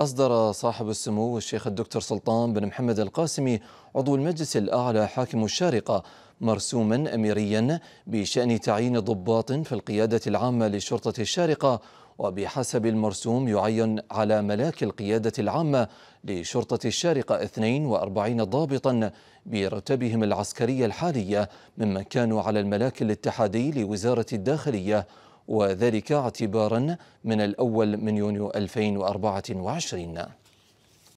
أصدر صاحب السمو الشيخ الدكتور سلطان بن محمد القاسمي عضو المجلس الأعلى حاكم الشارقة مرسوما أميريا بشأن تعيين ضباط في القيادة العامة لشرطة الشارقة وبحسب المرسوم يعين على ملاك القيادة العامة لشرطة الشارقة 42 ضابطا برتبهم العسكرية الحالية ممن كانوا على الملاك الاتحادي لوزارة الداخلية وذلك اعتبارا من الأول من يونيو 2024